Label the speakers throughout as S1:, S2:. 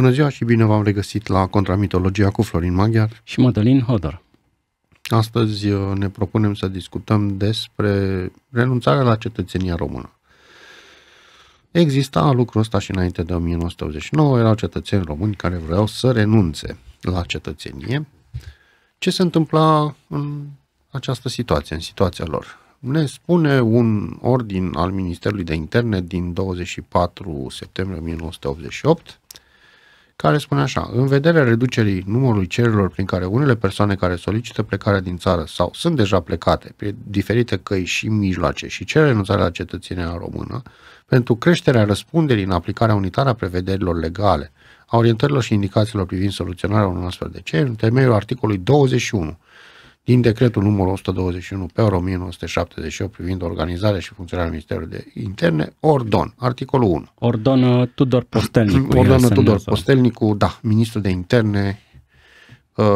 S1: Bună ziua și bine v-am regăsit la Contramitologia cu Florin Maghiar și Madalin Hodor. Astăzi uh, ne propunem să discutăm despre renunțarea la cetățenia română. Exista lucrul ăsta și înainte de 1989, erau cetățeni români care vreau să renunțe la cetățenie. Ce se întâmpla în această situație, în situația lor? ne spune un ordin al Ministerului de Interne din 24 septembrie 1988 care spune așa, în vederea reducerii numărului cererilor prin care unele persoane care solicită plecarea din țară sau sunt deja plecate pe diferite căi și mijloace și cer renunțarea la cetățenia română, pentru creșterea răspunderii în aplicarea unitară a prevederilor legale, a orientărilor și indicațiilor privind soluționarea unor astfel de cereri, în temeiul articolului 21 din decretul numărul 121 pe 1978 privind organizarea și funcționarea Ministerului de Interne, ordon, articolul 1. Ordonă Tudor Postelnicu. ordonă Tudor sau... Postelnicu, da, ministrul de interne. Uh,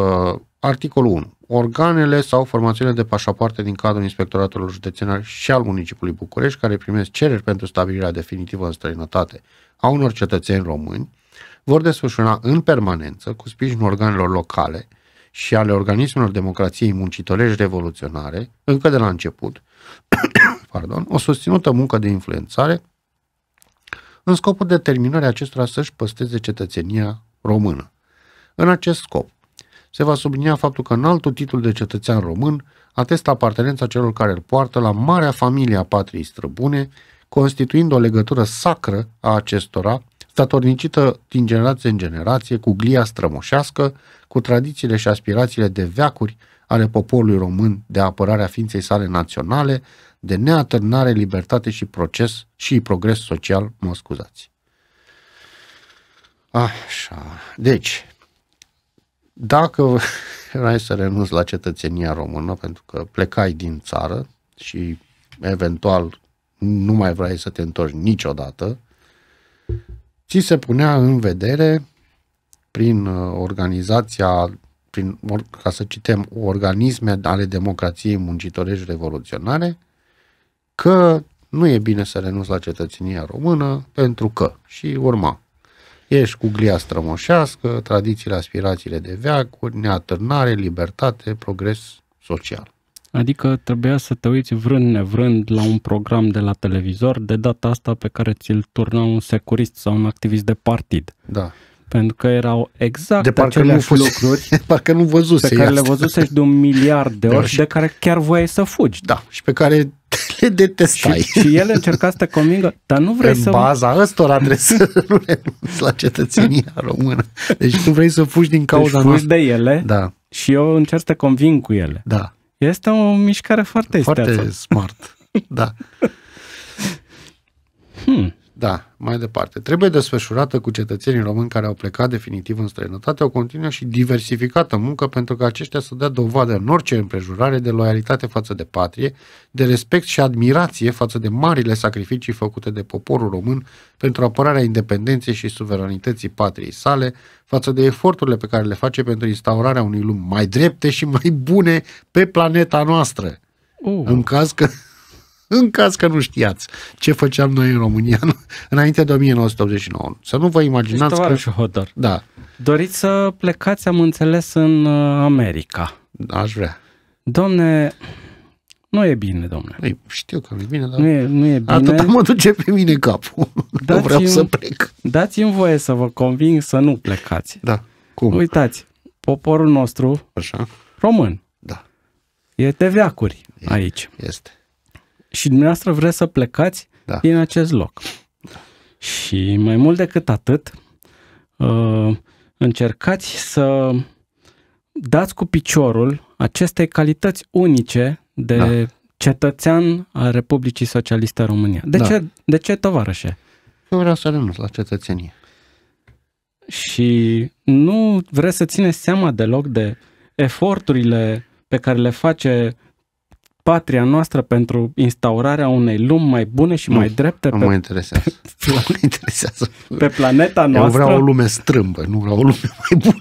S1: articolul 1. Organele sau formațiunile de pașapoarte din cadrul inspectoratelor județenare și al municipiului București, care primesc cereri pentru stabilirea definitivă în străinătate a unor cetățeni români, vor desfășura în permanență, cu sprijinul organelor locale, și ale organismelor democrației muncitorești revoluționare, încă de la început, pardon, o susținută muncă de influențare în scopul determinării acestora să-și păsteze cetățenia română. În acest scop, se va sublinia faptul că în altul titlul de cetățean român atestă apartenența celor care îl poartă la marea familie a patriei străbune, constituind o legătură sacră a acestora statornicită din generație în generație, cu glia strămoșească, cu tradițiile și aspirațiile de veacuri ale poporului român de apărarea ființei sale naționale, de neatârnare, libertate și proces și progres social, mă scuzați. Așa, deci, dacă vrei să renunți la cetățenia română pentru că plecai din țară și eventual nu mai vrei să te întorci niciodată, ți se punea în vedere prin uh, organizația, prin, ca să citem, organisme ale democrației muncitorești revoluționare, că nu e bine să renunți la cetățenia română pentru că și urma. Ești cu glia strămoșească, tradițiile, aspirațiile de veacuri, neatârnare, libertate, progres social.
S2: Adică trebuia să te uiți vrând nevrând la un program de la televizor, de data asta pe care ți-l turna un securist sau un activist de partid. Da. Pentru că erau exact de parcă aceleași nu fost, lucruri de parcă nu văzuse pe care asta. le văzusești de un miliard de ori și de care chiar voiai să fugi. Da, și pe care le detestai. Și, și el încerca să te convingă, dar nu vrei În să... În baza ăstora trebuie să la cetățenia română. Deci nu vrei să fugi din deci cauza deci noastră. de ele da. și eu încerc să te conving cu ele. Da. Este o mișcare foarte Foarte steață. smart,
S1: da. hmm. Da, mai departe. Trebuie desfășurată cu cetățenii români care au plecat definitiv în străinătate o continuă și diversificată muncă pentru că aceștia să dea dovadă în orice împrejurare de loialitate față de patrie, de respect și admirație față de marile sacrificii făcute de poporul român pentru apărarea independenței și suveranității patriei sale, față de eforturile pe care le face pentru instaurarea unui lume mai drepte și mai bune pe planeta noastră. Uh. În caz că în caz că nu știați ce făceam noi în România înainte de 1989. Să nu vă
S2: imaginați deci că... Și hotar. da. Doriți să plecați, am înțeles, în uh, America. Aș vrea. Domne, nu e bine, domne. Ei, știu că nu e bine, dar nu e, nu e bine. atâta mă duce pe mine capul. Dați vreau să plec. Dați-mi voie să vă conving să nu plecați. Da. Cum? Uitați, poporul nostru Așa. român. Da. E de veacuri e, aici. Este și dumneavoastră vreți să plecați da. din acest loc. Și mai mult decât atât, uh, încercați să dați cu piciorul acestei calități unice de da. cetățean al Republicii Socialiste România. De, da. ce, de ce, tovarășe? Nu vreau să renunț la cetățenie. Și nu vreți să țineți seama deloc de eforturile pe care le face patria noastră pentru instaurarea unei lumi mai bune și nu, mai drepte nu pe, mă interesează. Pe, nu interesează. pe planeta noastră. Eu vreau o lume strâmbă, nu vreau o lume mai bună.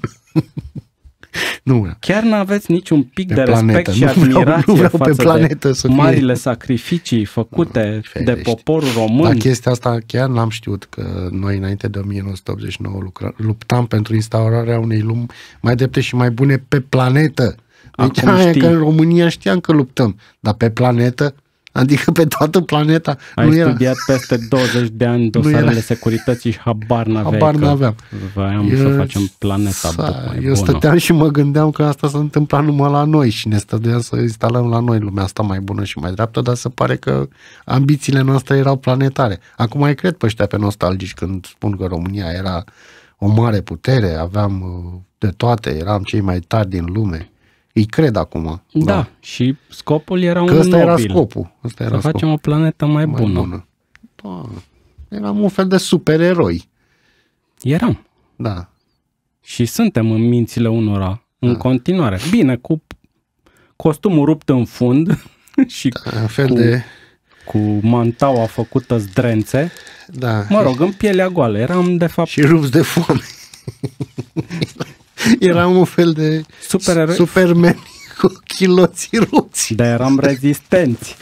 S2: nu vreau. Chiar nu aveți niciun pic pe de respect planetă. și admirație nu vreau, nu vreau față pe planetă de să fie... marile sacrificii
S1: făcute nu, de
S2: poporul român. La chestia
S1: asta chiar n-am știut că noi înainte de 1989 lucra, luptam pentru instaurarea unei lumi mai drepte și mai bune pe planetă. Deci Acum aia știi. că în România știam că luptăm, dar pe planetă, adică pe toată planeta, Ai nu era.
S2: studiat peste 20 de ani dosarele securității și habar n-aveai habar n-aveam. voiam eu, să facem planeta sa, Eu bună. stăteam
S1: și mă gândeam că asta se întâmpla numai la noi și ne stăteam să instalăm la noi lumea asta mai bună și mai dreaptă, dar se pare că ambițiile noastre erau planetare. Acum mai cred pe ăștia pe nostalgici când spun că România era o mare putere, aveam uh, de toate, eram cei mai tari din lume îi cred acum. Da, da.
S2: și scopul era că un ăsta nobil. era scopul. Ăsta era să scopul. facem o planetă mai, mai bună. bună. Da. Eram un fel de supereroi. Eram. Da. Și suntem în mințile unora da. în continuare. Bine, cu costumul rupt în fund și da, un fel cu, de... cu mantaua făcută zdrențe. Da. Mă rog, în pielea goală. Eram, de fapt... Și rupți de foame.
S1: Eram un fel de super Superman cu chiloții ruți. Dar eram rezistenți.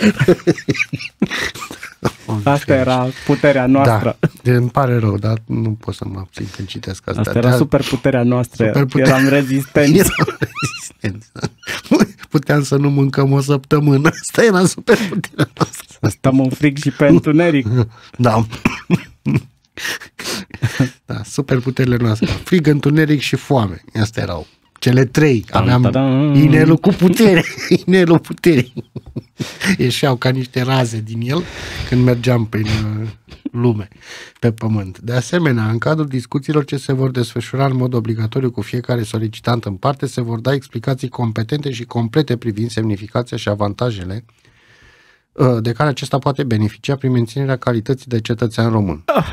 S2: asta era puterea noastră.
S1: Da, îmi pare rău, dar nu pot să mă abțin când citesc asta. Asta era dar... super puterea noastră. Super puterea... Eram
S2: rezistenți. Eram rezistenți.
S1: Da. Puteam să nu mâncăm o săptămână. Asta era super puterea noastră. Stăm în fric și pe întuneric. Da. da, super puterile noastre. Frig, întuneric și foame. Astea erau cele trei. Aveam inelul cu putere. inelul putere. Ieșeau ca niște raze din el când mergeam prin uh, lume, pe pământ. De asemenea, în cadrul discuțiilor ce se vor desfășura în mod obligatoriu cu fiecare solicitant în parte, se vor da explicații competente și complete privind semnificația și avantajele uh, de care acesta poate beneficia prin menținerea calității de cetățean român. Ah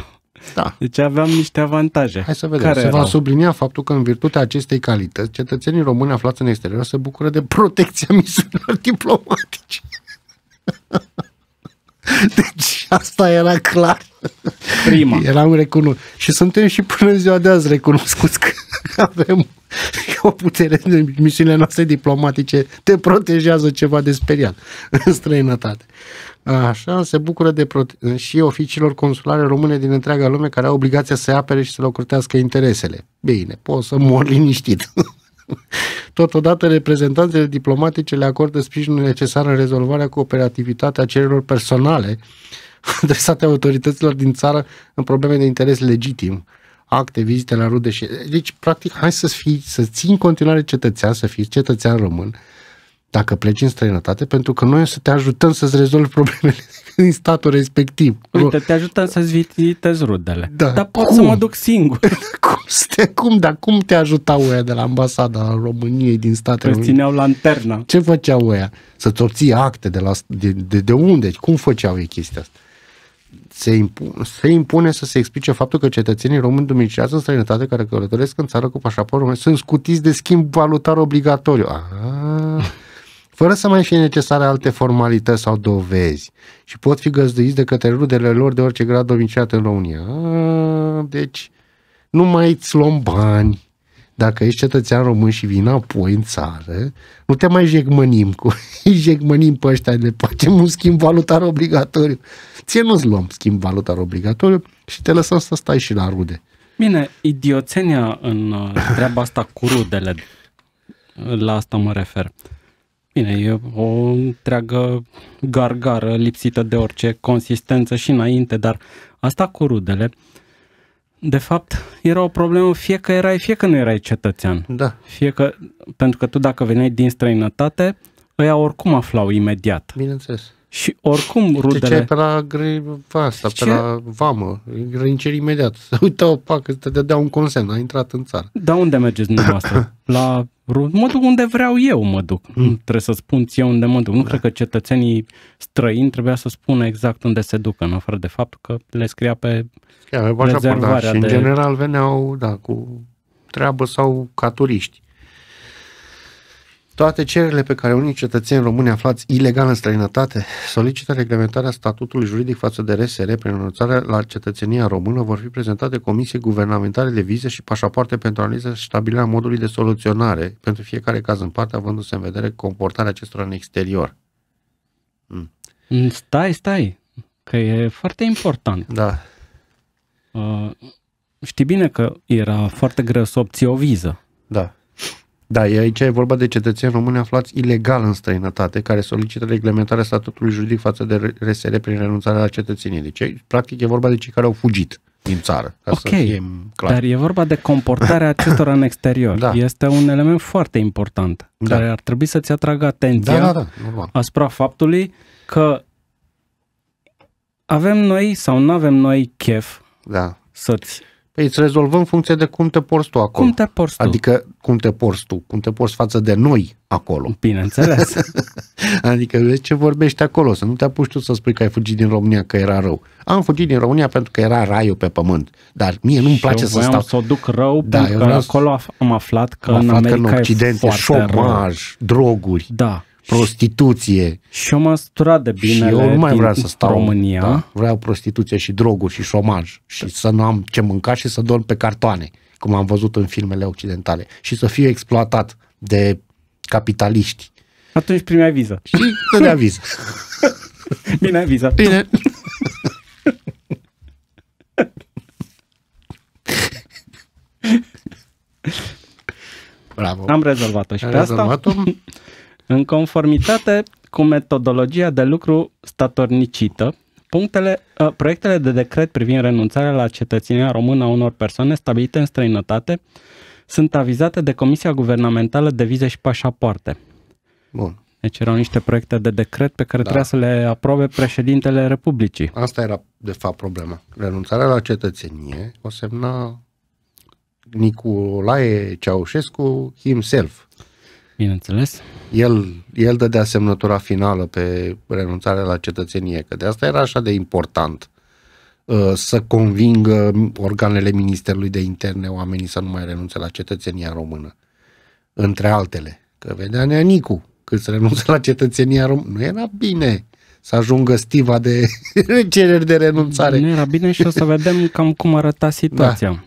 S2: da. Deci aveam niște avantaje. Hai să vedem. Care se erau? va
S1: sublinia faptul că în virtutea acestei calități, cetățenii români aflați în exterior se bucură de protecția misiunilor diplomatice. Deci asta era clar. Prima. Eram recunoscut. Și suntem și până ziua de azi recunoscuți că avem o putere de misiunile noastre diplomatice te protejează ceva de speriat în străinătate. Așa se bucură de prote- și oficiilor consulare române din întreaga lume care au obligația să apere și să locurtească interesele. Bine, pot să mor liniștit. Totodată, reprezentanțele diplomatice le acordă sprijinul necesar în rezolvarea cu operativitatea cererilor personale adresate autorităților din țară în probleme de interes legitim acte, vizite la rude și... Deci, practic, hai să fii, să ții în continuare cetățean, să fii cetățean român, dacă pleci în străinătate, pentru că noi o să te ajutăm să-ți rezolvi problemele din statul respectiv.
S2: Uite, te ajutăm să-ți vizitezi rudele.
S1: Da. Dar pot cum? să mă duc singur. cum, te, cum, dar cum te ajutau oia de la ambasada României din Statele Unite? țineau lanterna. Ce făceau oia? Să-ți obții acte de, la, de, de, de unde? Deci cum făceau ei chestia asta? se, impune, se impune să se explice faptul că cetățenii români domiciliați în străinătate care călătoresc în țară cu pașaport român sunt scutiți de schimb valutar obligatoriu. Ah. fără să mai fie necesare alte formalități sau dovezi și pot fi găzduiți de către rudele lor de orice grad domiciliat în România. Ah, deci, nu mai îți luăm bani. Dacă ești cetățean român și vii înapoi în țară, nu te mai jegmănim cu îi jegmănim pe ăștia, le facem un schimb valutar obligatoriu. Ție nu-ți luăm schimb valutar obligatoriu și te lăsăm să stai și la rude.
S2: Bine, idioțenia în uh, treaba asta cu rudele, la asta mă refer. Uh, Bine, e o întreagă gargară lipsită de orice consistență și înainte, dar asta cu rudele, de fapt, era o problemă fie că erai, fie că nu erai cetățean. Da. Fie că, pentru că tu dacă veneai din străinătate, ăia oricum aflau imediat. Bineînțeles. Și oricum rudele... Ce pe
S1: la gre... asta, pe la vamă, grăniceri imediat. Uite, o pacă,
S2: te dădea un consemn, a intrat în țară. Da unde mergeți dumneavoastră? la Mă duc unde vreau eu, mă duc. Mm. Nu hmm. trebuie să spun ție unde mă duc. Nu da. cred că cetățenii străini trebuia să spună exact unde se duc, în afară de faptul că le scria pe Chiar, da. rezervarea da. Și de... în general
S1: veneau, da, cu treabă sau ca turiști. Toate cererile pe care unii cetățeni români aflați ilegal în străinătate solicită reglementarea statutului juridic față de RSR prin renunțarea la cetățenia română vor fi prezentate Comisiei Guvernamentale de Vize și Pașapoarte pentru analiză și stabilirea modului de soluționare pentru fiecare caz în parte, avându-se în vedere comportarea acestora în exterior. Hmm. Mm. Stai, stai,
S2: că e foarte important. Da. Uh, știi bine că era foarte greu să obții o viză. Da. Da, aici e vorba de cetățeni
S1: români aflați ilegal în străinătate, care solicită reglementarea statutului juridic față de RSR
S2: prin renunțarea la cetățenie. Deci, practic, e vorba de cei care au fugit din țară. Ca ok, să fim clar. dar e vorba de comportarea acestora în exterior. Da. Este un element foarte important, da. care ar trebui să-ți atragă atenția da, da, da, asupra faptului că avem noi sau nu avem noi chef da. să-ți ei, păi îți rezolvăm în funcție de cum te porți tu acolo. Cum te porți tu.
S1: Adică cum te porți tu, cum te porți față de noi acolo. Bineînțeles. adică vezi ce vorbești acolo, să nu te apuci tu să spui că ai fugit din România, că era rău. Am fugit din România pentru că era raiul pe pământ, dar mie nu-mi place să stau. să
S2: o duc rău da, pentru că vreau... acolo am aflat că am aflat în America că în Occident e șomaj,
S1: rău. droguri. Da prostituție.
S2: Și eu m-am săturat de bine. Și eu nu mai vreau să stau în România. Da?
S1: Vreau prostituție și droguri și șomaj și da. să nu am ce mânca și să dorm pe cartoane, cum am văzut în filmele occidentale și să fiu exploatat de capitaliști. Atunci primeai viză. Și dădea viză. bine viză. Bine.
S2: Bravo. Am rezolvat-o și Am pe rezolvat-o. asta. În conformitate cu metodologia de lucru statornicită, punctele, uh, proiectele de decret privind renunțarea la cetățenia română a unor persoane stabilite în străinătate sunt avizate de Comisia Guvernamentală de Vize și Pașapoarte. Bun. Deci erau niște proiecte de decret pe care da. trebuia să le aprobe președintele Republicii.
S1: Asta era, de fapt, problema. Renunțarea la cetățenie o semna Nicolae Ceaușescu himself. Bineînțeles. El, el dădea semnătura finală pe renunțarea la cetățenie, că de asta era așa de important uh, să convingă organele Ministerului de Interne oamenii să nu mai renunțe la cetățenia română. Între altele, că vedea Neanicu cât să renunțe la cetățenia română. Nu era bine să ajungă stiva de
S2: cereri de renunțare. Nu era bine și o să vedem cam cum arăta situația. Da.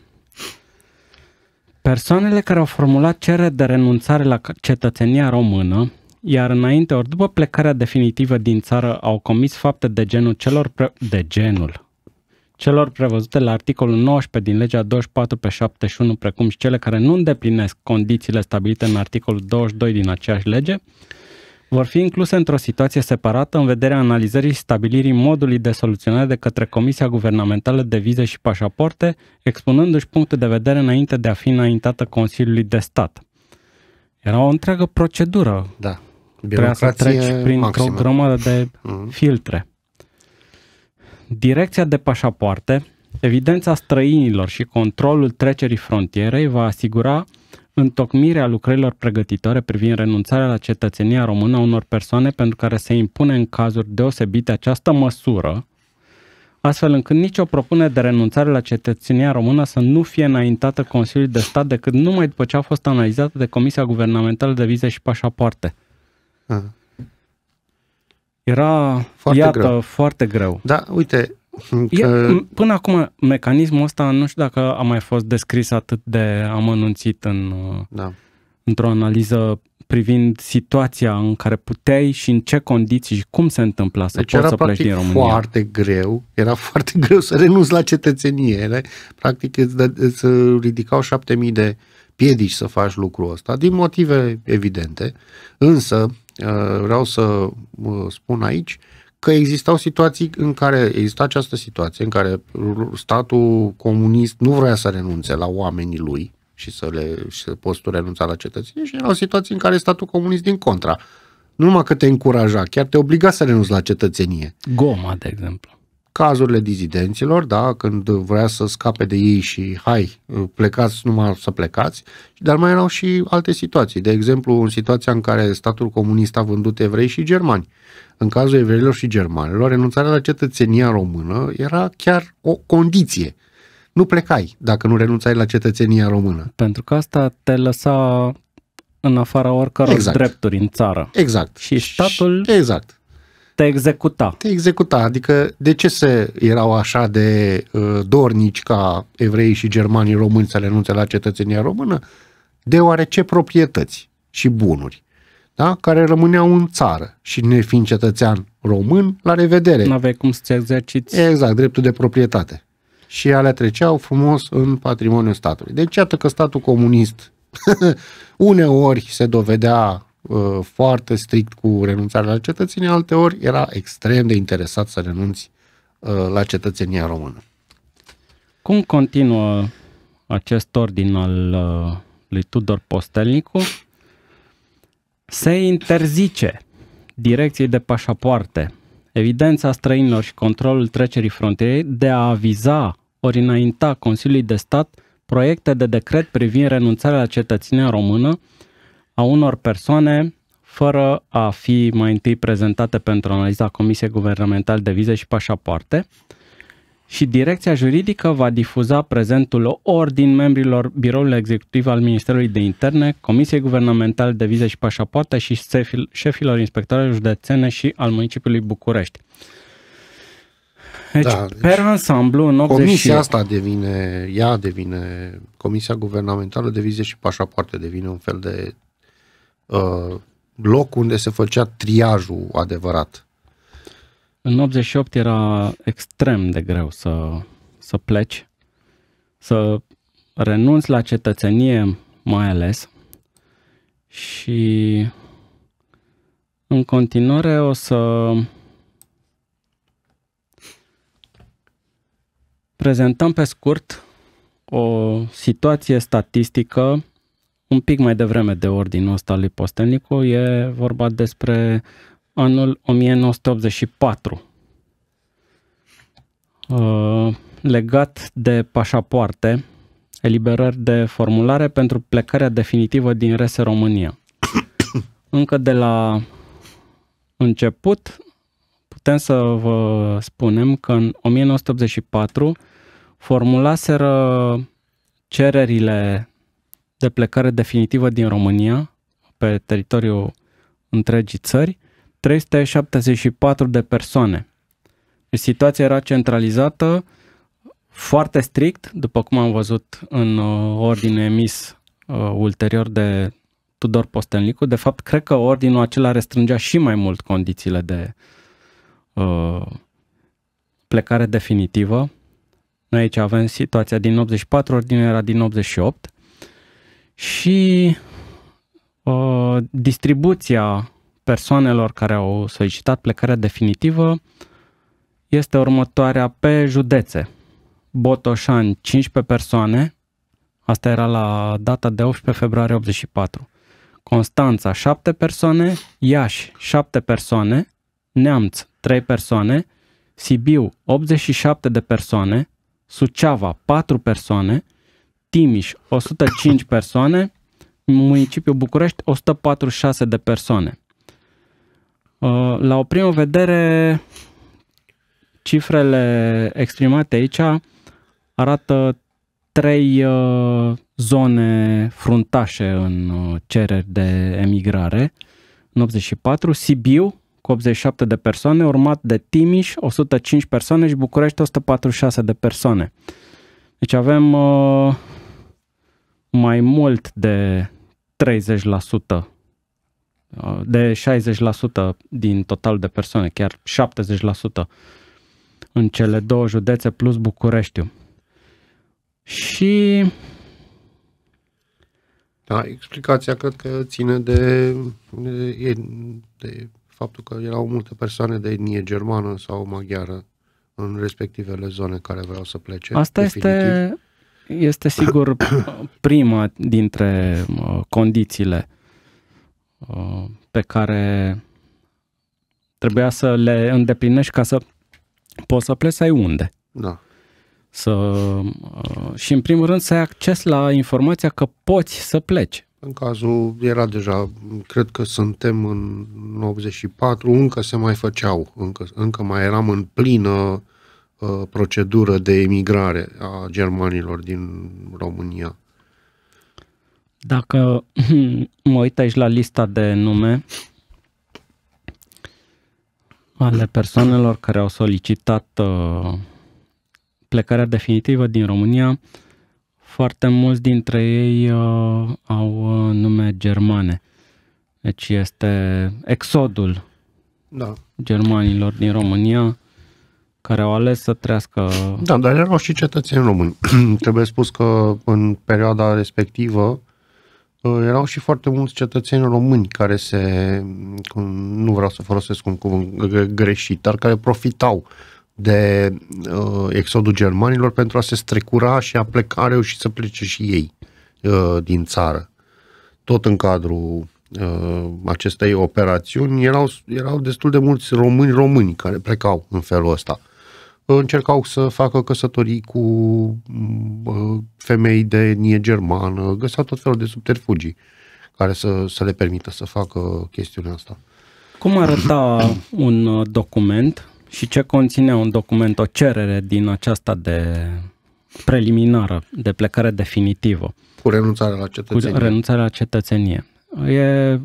S2: Persoanele care au formulat cereri de renunțare la cetățenia română, iar înainte ori după plecarea definitivă din țară au comis fapte de genul celor pre- de genul celor prevăzute la articolul 19 din legea 24 pe 71, precum și cele care nu îndeplinesc condițiile stabilite în articolul 22 din aceeași lege, vor fi incluse într-o situație separată în vederea analizării și stabilirii modului de soluționare de către Comisia Guvernamentală de Vize și Pașaporte, expunându-și punctul de vedere înainte de a fi înaintată Consiliului de Stat. Era o întreagă procedură. Da. Trebuia să treci prin o grămadă de mm-hmm. filtre. Direcția de pașapoarte, evidența străinilor și controlul trecerii frontierei va asigura întocmirea lucrărilor pregătitoare privind renunțarea la cetățenia română a unor persoane pentru care se impune în cazuri deosebite această măsură, astfel încât nicio propunere de renunțare la cetățenia română să nu fie înaintată Consiliului de Stat decât numai după ce a fost analizată de Comisia Guvernamentală de Vize și Pașapoarte. Aha. Era, foarte iată, greu. foarte greu. Da, uite, Că... E, până acum, mecanismul ăsta nu știu dacă a mai fost descris atât de amănunțit în, uh, da. într-o analiză privind situația în care puteai și în ce condiții și cum se întâmpla să deci poți să pleci din România. foarte
S1: greu, era foarte greu să renunți la cetățenie. Ele, practic îți, dă, îți ridicau șapte mii de piedici să faci lucrul ăsta, din motive evidente. Însă, uh, vreau să uh, spun aici, că existau situații în care exista această situație în care statul comunist nu vrea să renunțe la oamenii lui și să le și să poți tu renunța la cetățenie și erau situații în care statul comunist din contra. Nu numai că te încuraja, chiar te obliga să renunți la cetățenie. Goma, de exemplu cazurile dizidenților, da, când vrea să scape de ei și hai, plecați numai să plecați, dar mai erau și alte situații. De exemplu, în situația în care statul comunist a vândut evrei și germani. În cazul evreilor și germanilor, renunțarea la cetățenia română era chiar o condiție. Nu plecai dacă nu renunțai
S2: la cetățenia română. Pentru că asta te lăsa în afara oricăror exact. drepturi în țară. Exact. Și statul exact te executa. Te executa, adică
S1: de ce se erau așa de uh, dornici ca evrei și germanii români să renunțe la cetățenia română? Deoarece proprietăți și bunuri da? care rămâneau în țară și ne fiind cetățean român, la revedere. Nu aveai cum să-ți exerciți. Exact, dreptul de proprietate. Și alea treceau frumos în patrimoniul statului. Deci iată că statul comunist uneori se dovedea Uh, foarte strict cu renunțarea la cetățenie, ori era extrem de interesat să renunți uh, la cetățenia română.
S2: Cum continuă acest ordin al uh, lui Tudor Postelnicu? Se interzice direcției de pașapoarte, evidența străinilor și controlul trecerii frontierei de a aviza ori înainta Consiliului de Stat proiecte de decret privind renunțarea la cetățenia română a unor persoane fără a fi mai întâi prezentate pentru analiza Comisiei Guvernamentale de Vize și Pașapoarte și direcția juridică va difuza prezentul ordin din membrilor biroului executiv al Ministerului de Interne, Comisiei Guvernamentale de Vize și Pașapoarte și șefilor inspectorilor județene și al municipiului București.
S1: Deci, da, deci per ansamblu,
S2: în 80 Comisia asta
S1: devine, ea devine, Comisia Guvernamentală de Vize și Pașapoarte devine un fel de Uh, loc unde se făcea triajul adevărat.
S2: În 88 era extrem de greu să, să pleci, să renunți la cetățenie mai ales și în continuare o să prezentăm pe scurt o situație statistică un pic mai devreme de ordinul ăsta lui Postelnicu, e vorba despre anul 1984, uh, legat de pașapoarte, eliberări de formulare pentru plecarea definitivă din Rese România. Încă de la început, putem să vă spunem că în 1984 formulaseră cererile de plecare definitivă din România, pe teritoriul întregii țări, 374 de persoane. Deci situația era centralizată foarte strict, după cum am văzut în uh, ordine emis uh, ulterior de Tudor Postenlicu. De fapt, cred că ordinul acela restrângea și mai mult condițiile de uh, plecare definitivă. Noi aici avem situația din 84, ordinul era din 88 și uh, distribuția persoanelor care au solicitat plecarea definitivă este următoarea pe județe. Botoșani 15 persoane, asta era la data de 18 februarie 84. Constanța 7 persoane, Iași 7 persoane, Neamț 3 persoane, Sibiu 87 de persoane, Suceava 4 persoane, Timiș 105 persoane, municipiul București 146 de persoane. Uh, la o primă vedere, cifrele exprimate aici arată trei uh, zone fruntașe în uh, cereri de emigrare. În 84, Sibiu cu 87 de persoane, urmat de Timiș 105 persoane și București 146 de persoane. Deci avem uh, mai mult de 30%, de 60% din total de persoane, chiar 70% în cele două județe plus Bucureștiu. Și
S1: da, explicația cred că ține de, de, de faptul că erau multe persoane de etnie germană sau maghiară în respectivele zone care vreau să plece. Asta definitiv. este
S2: este sigur prima dintre condițiile pe care trebuia să le îndeplinești ca să poți să pleci să ai unde. Da. Să, și în primul rând să ai acces la informația că poți să pleci. În cazul era deja, cred că
S1: suntem în 94, încă se mai făceau, încă, încă mai eram în plină Uh, procedură de emigrare a germanilor din România?
S2: Dacă mă uit aici la lista de nume ale persoanelor care au solicitat uh, plecarea definitivă din România, foarte mulți dintre ei uh, au nume germane. Deci este exodul da. germanilor din România care au ales să trăiască... Da,
S1: dar erau și cetățeni români. Trebuie spus că în perioada respectivă uh, erau și foarte mulți cetățeni români care se, nu vreau să folosesc un cuvânt greșit, dar care profitau de uh, exodul germanilor pentru a se strecura și a pleca, a reușit să plece și ei uh, din țară. Tot în cadrul uh, acestei operațiuni erau, erau destul de mulți români români care plecau în felul ăsta. Uh, încercau să facă căsătorii cu uh, femei de etnie germană, găseau tot felul de subterfugii care să, să le permită să facă chestiunea asta.
S2: Cum arăta un uh, document și ce conținea un document, o cerere din aceasta de preliminară, de plecare definitivă? Cu renunțarea la cetățenie. Cu renunțarea la cetățenie. E,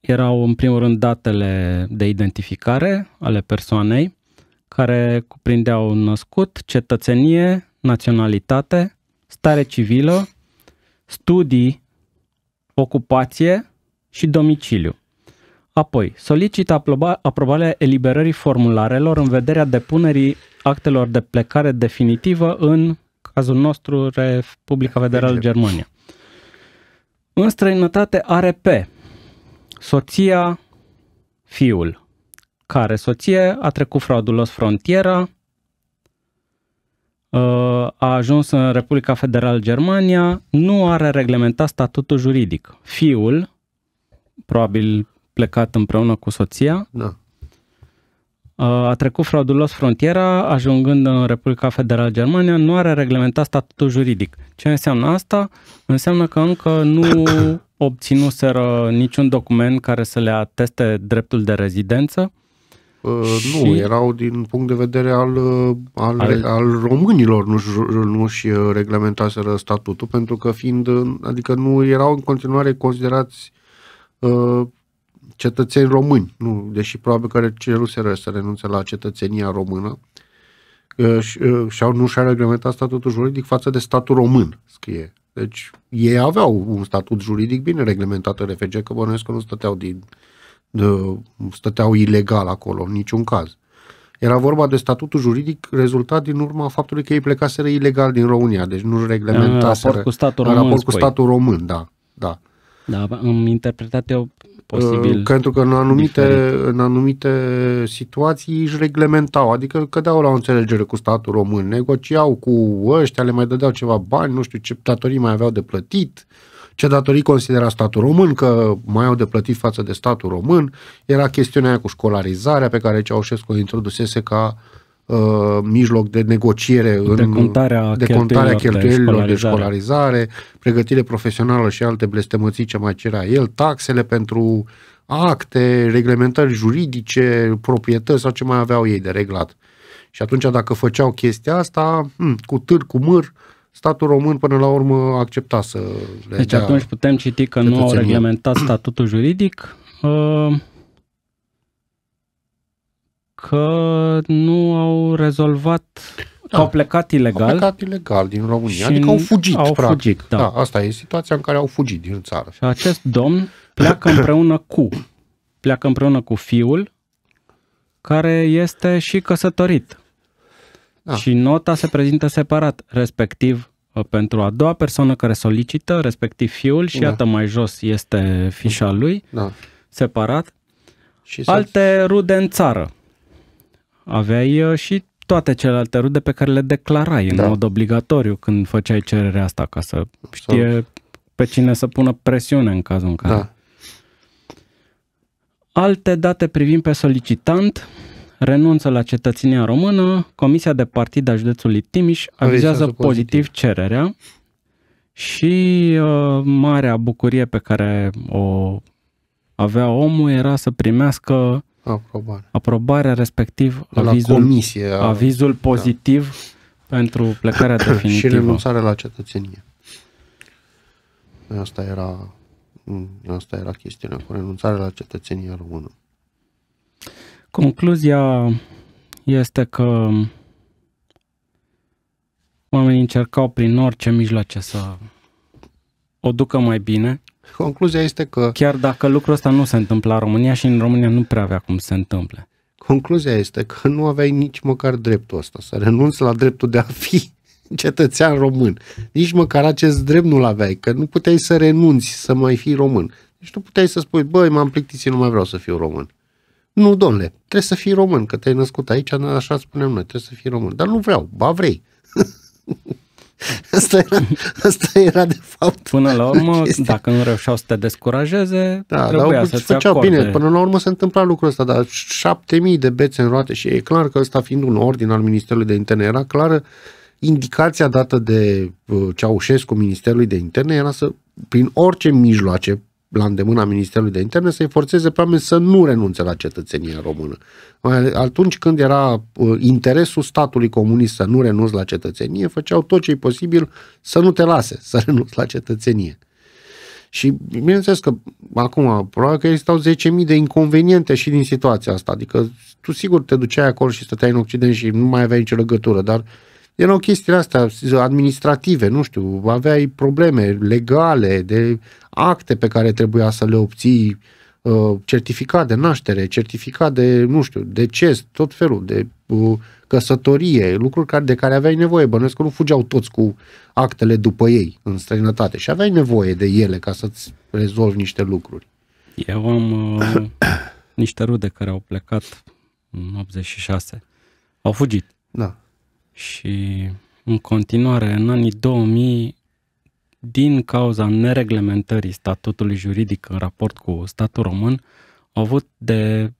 S2: erau în primul rând datele de identificare ale persoanei, care cuprindeau născut, cetățenie, naționalitate, stare civilă, studii, ocupație și domiciliu. Apoi, solicită aprobarea eliberării formularelor în vederea depunerii actelor de plecare definitivă în cazul nostru Republica Federală Germania. În străinătate are pe soția, fiul care soție a trecut fraudulos frontiera, ă, a ajuns în Republica Federală Germania, nu are reglementat statutul juridic. Fiul, probabil plecat împreună cu soția, da. Ă, a trecut fraudulos frontiera, ajungând în Republica Federală Germania, nu are reglementat statutul juridic. Ce înseamnă asta? Înseamnă că încă nu obținuseră niciun document care să le ateste dreptul de rezidență Uh, nu, și... erau din punct de vedere al, uh, al, al...
S1: al românilor, nu-și, nu-și uh, reglementaseră statutul, pentru că fiind, adică nu erau în continuare considerați uh, cetățeni români, nu, deși probabil că ceruseră să renunțe la cetățenia română uh, și, uh, au nu și-a reglementat statutul juridic față de statul român, scrie. Deci ei aveau un statut juridic bine reglementat în RFG, că bănuiesc că nu stăteau din uh, stăteau ilegal acolo, în niciun caz. Era vorba de statutul juridic rezultat din urma faptului că ei plecaseră ilegal din România, deci nu reglementaseră. În raport cu statul român. În raport cu statul român, da. Da,
S2: da am interpretat eu posibil. Uh, pentru că în anumite, diferit.
S1: în anumite situații își reglementau, adică cădeau la o înțelegere cu statul român, negociau cu ăștia, le mai dădeau ceva bani, nu știu ce datorii mai aveau de plătit, ce datorii considera statul român, că mai au de plătit față de statul român, era chestiunea aia cu școlarizarea pe care Ceaușescu o introdusese ca uh, mijloc de negociere de în contarea de contarea cheltuielilor de școlarizare, de școlarizare pregătire profesională și alte blestemății ce mai cerea el, taxele pentru acte, reglementări juridice, proprietăți sau ce mai aveau ei de reglat. Și atunci dacă făceau chestia asta, hmm, cu târ, cu mâr, statul român până la urmă
S2: accepta să le Deci atunci putem citi că nu au reglementat statutul juridic, uh, că nu au rezolvat da. au plecat ilegal. Au plecat ilegal din România, adică au fugit, au practic. fugit da. da. Asta e situația în care au fugit din țară. Și acest domn pleacă împreună cu, pleacă împreună cu fiul, care este și căsătorit. Da. Și nota se prezintă separat, respectiv uh, pentru a doua persoană care solicită, respectiv fiul, și da. iată mai jos este fișa lui, da. separat. Și Alte rude în țară. Aveai uh, și toate celelalte rude pe care le declarai da. în mod obligatoriu când făceai cererea asta, ca să Absolut. știe pe cine să pună presiune în cazul în care. Da. Alte date privind pe solicitant, renunță la cetățenia română, Comisia de Partid a județului Timiș avizează pozitiv, pozitiv cererea și uh, marea bucurie pe care o avea omul era să primească Aprobare. aprobarea, respectiv la avizul, comisie, a... avizul da. pozitiv da. pentru plecarea definitivă. și renunțarea la cetățenie.
S1: Asta era, mm, asta era chestiunea cu renunțarea la cetățenia română.
S2: Concluzia este că oamenii încercau prin orice mijloace să o ducă mai bine. Concluzia este că... Chiar dacă lucrul ăsta nu se întâmpla în România și în România nu prea avea cum să se întâmple. Concluzia este că nu aveai nici măcar
S1: dreptul ăsta, să renunți la dreptul de a fi cetățean român. Nici măcar acest drept nu-l aveai, că nu puteai să renunți să mai fii român. Deci nu puteai să spui, băi, m-am plictisit, nu mai vreau să fiu român. Nu, domnule, trebuie să fii român, că te-ai născut aici, așa spunem noi, trebuie să fii român. Dar nu vreau, ba vrei. Asta era, asta era de fapt. Până la urmă,
S2: chestia. dacă nu reușeau să te descurajeze, da, trebuia dar, să făceau acorde. bine. Până
S1: la urmă se întâmpla lucrul ăsta, dar șapte mii de bețe în roate și e clar că ăsta fiind un ordin al Ministerului de Interne, era clară indicația dată de uh, Ceaușescu Ministerului de Interne era să, prin orice mijloace la îndemâna Ministerului de Interne să-i forțeze pe oameni să nu renunțe la cetățenia română. Atunci când era uh, interesul statului comunist să nu renunți la cetățenie, făceau tot ce e posibil să nu te lase să renunți la cetățenie. Și bineînțeles că acum probabil că existau 10.000 de inconveniente și din situația asta. Adică tu sigur te duceai acolo și stăteai în Occident și nu mai aveai nicio legătură, dar uh, erau chestiile astea administrative, nu știu, aveai probleme legale, de acte pe care trebuia să le obții, uh, certificat de naștere, certificat de, nu știu, deces, tot felul de uh, căsătorie, lucruri de care aveai nevoie. Bănuiesc că nu fugeau toți cu actele după ei în străinătate și aveai nevoie de ele ca să-ți rezolvi niște lucruri.
S2: Eu am uh, niște rude care au plecat în 86. Au fugit. Da. Și în continuare, în anii 2000, din cauza nereglementării statutului juridic în raport cu statul român, au avut de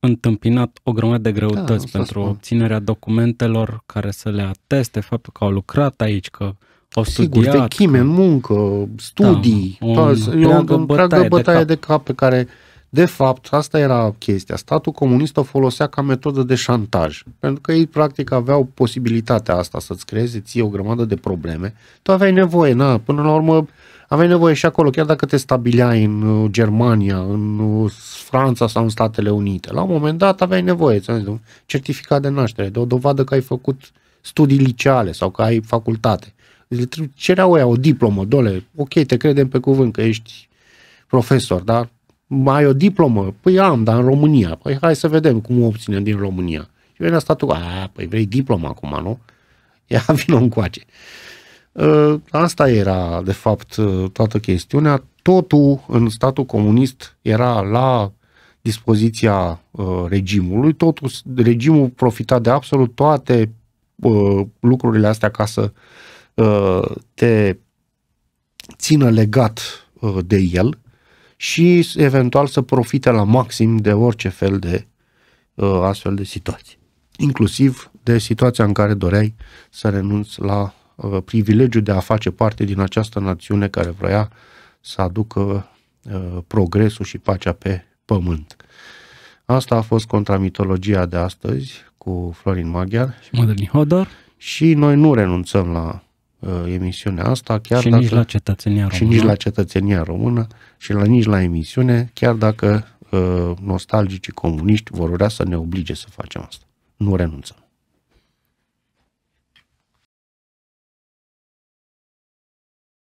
S2: întâmpinat o grămadă de greutăți da, pentru obținerea documentelor care să le ateste faptul că au lucrat aici, că au Sigur, studiat.
S1: Sigur, că... muncă, studii, da, pas, o, o, o bătaie, bătaie de cap. de cap pe care de fapt, asta era chestia. Statul comunist o folosea ca metodă de șantaj, pentru că ei practic aveau posibilitatea asta să-ți creeze ție o grămadă de probleme. Tu aveai nevoie, na, până la urmă aveai nevoie și acolo, chiar dacă te stabileai în uh, Germania, în uh, Franța sau în Statele Unite. La un moment dat aveai nevoie, de un certificat de naștere, de o dovadă că ai făcut studii liceale sau că ai facultate. Îți cereau ea o diplomă, dole, ok, te credem pe cuvânt că ești profesor, dar mai o diplomă? Păi am, dar în România. Păi hai să vedem cum o obținem din România. Și venea statul, a, păi vrei diploma acum, nu? Ia vină încoace. Uh, asta era, de fapt, uh, toată chestiunea. Totul în statul comunist era la dispoziția uh, regimului. Totul, regimul profita de absolut toate uh, lucrurile astea ca să uh, te țină legat uh, de el și eventual să profite la maxim de orice fel de uh, astfel de situații. Inclusiv de situația în care doreai să renunți la uh, privilegiul de a face parte din această națiune care vrea să aducă uh, progresul și pacea pe pământ. Asta a fost contramitologia de astăzi cu Florin Maghiar și Madalin Hodor. Și noi nu renunțăm la Uh, emisiunea asta, chiar și dacă, nici la cetățenia română. Și nici la cetățenia română și la, nici la emisiune, chiar dacă uh, nostalgicii comuniști vor vrea să ne oblige să facem asta. Nu renunțăm.